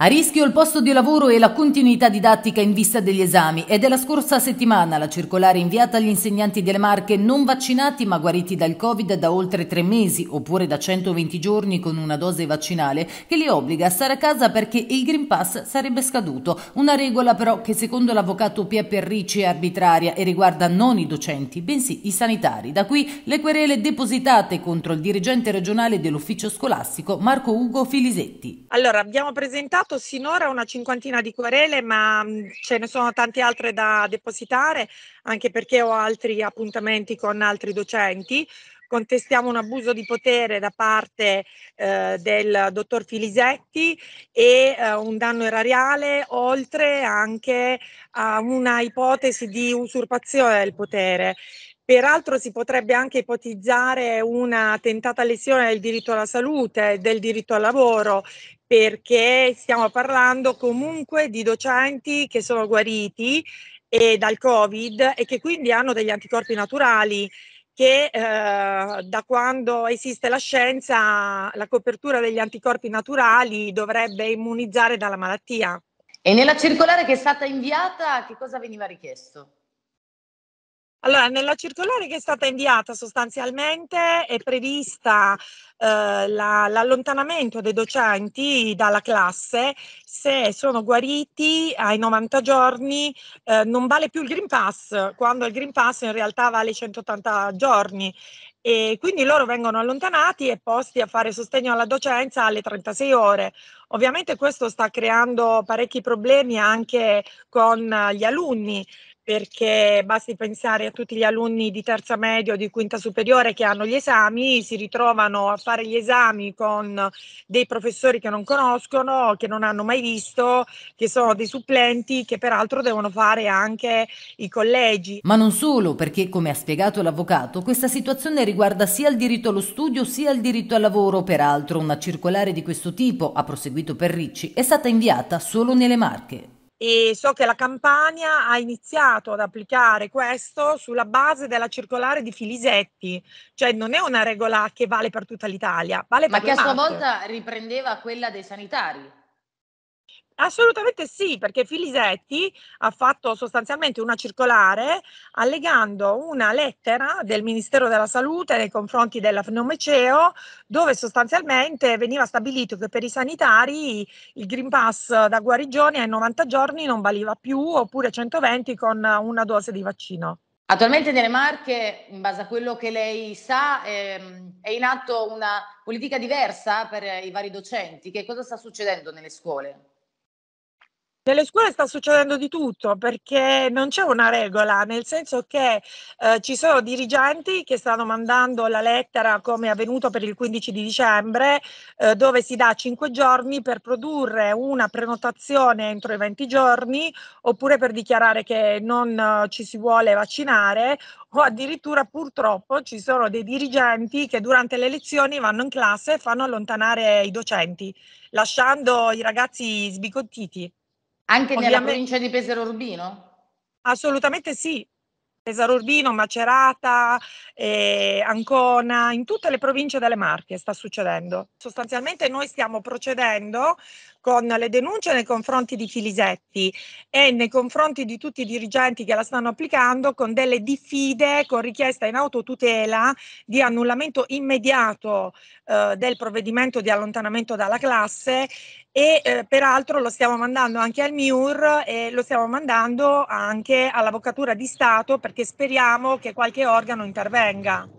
A rischio il posto di lavoro e la continuità didattica in vista degli esami. È della scorsa settimana la circolare inviata agli insegnanti delle Marche non vaccinati ma guariti dal Covid da oltre tre mesi oppure da 120 giorni con una dose vaccinale che li obbliga a stare a casa perché il Green Pass sarebbe scaduto. Una regola però che secondo l'avvocato Pia Ricci è arbitraria e riguarda non i docenti bensì i sanitari. Da qui le querele depositate contro il dirigente regionale dell'ufficio scolastico Marco Ugo Filisetti. Allora abbiamo presentato depositato sinora una cinquantina di querele, ma mm, ce ne sono tante altre da depositare, anche perché ho altri appuntamenti con altri docenti. Contestiamo un abuso di potere da parte eh, del dottor Filisetti e eh, un danno erariale, oltre anche a una ipotesi di usurpazione del potere. Peraltro si potrebbe anche ipotizzare una tentata lesione del diritto alla salute, del diritto al lavoro perché stiamo parlando comunque di docenti che sono guariti eh, dal Covid e che quindi hanno degli anticorpi naturali che eh, da quando esiste la scienza la copertura degli anticorpi naturali dovrebbe immunizzare dalla malattia. E nella circolare che è stata inviata che cosa veniva richiesto? Allora, nella circolare che è stata inviata sostanzialmente è prevista eh, la, l'allontanamento dei docenti dalla classe se sono guariti ai 90 giorni, eh, non vale più il Green Pass, quando il Green Pass in realtà vale 180 giorni e quindi loro vengono allontanati e posti a fare sostegno alla docenza alle 36 ore. Ovviamente questo sta creando parecchi problemi anche con gli alunni perché basti pensare a tutti gli alunni di terza media o di quinta superiore che hanno gli esami, si ritrovano a fare gli esami con dei professori che non conoscono, che non hanno mai visto, che sono dei supplenti che peraltro devono fare anche i collegi. Ma non solo, perché come ha spiegato l'avvocato, questa situazione riguarda sia il diritto allo studio sia il diritto al lavoro, peraltro una circolare di questo tipo, ha proseguito Perricci, è stata inviata solo nelle Marche e so che la Campania ha iniziato ad applicare questo sulla base della circolare di Filisetti, cioè non è una regola che vale per tutta l'Italia, vale Ma che a sua volta riprendeva quella dei sanitari. Assolutamente sì, perché Filisetti ha fatto sostanzialmente una circolare allegando una lettera del Ministero della Salute nei confronti della Fnomeceo, dove sostanzialmente veniva stabilito che per i sanitari il Green Pass da guarigione ai 90 giorni non valiva più, oppure 120 con una dose di vaccino. Attualmente nelle Marche, in base a quello che lei sa, ehm, è in atto una politica diversa per i vari docenti. Che cosa sta succedendo nelle scuole? Nelle scuole sta succedendo di tutto perché non c'è una regola, nel senso che eh, ci sono dirigenti che stanno mandando la lettera come è avvenuto per il 15 di dicembre, eh, dove si dà 5 giorni per produrre una prenotazione entro i 20 giorni, oppure per dichiarare che non eh, ci si vuole vaccinare, o addirittura purtroppo ci sono dei dirigenti che durante le lezioni vanno in classe e fanno allontanare i docenti, lasciando i ragazzi sbigottiti. Anche Ovviamente, nella provincia di Pesaro Urbino? Assolutamente sì. Pesaro Urbino, Macerata, eh, Ancona, in tutte le province delle Marche sta succedendo. Sostanzialmente noi stiamo procedendo con le denunce nei confronti di Filisetti e nei confronti di tutti i dirigenti che la stanno applicando con delle diffide, con richiesta in autotutela di annullamento immediato eh, del provvedimento di allontanamento dalla classe e eh, peraltro lo stiamo mandando anche al MIUR e lo stiamo mandando anche all'Avvocatura di Stato perché speriamo che qualche organo intervenga.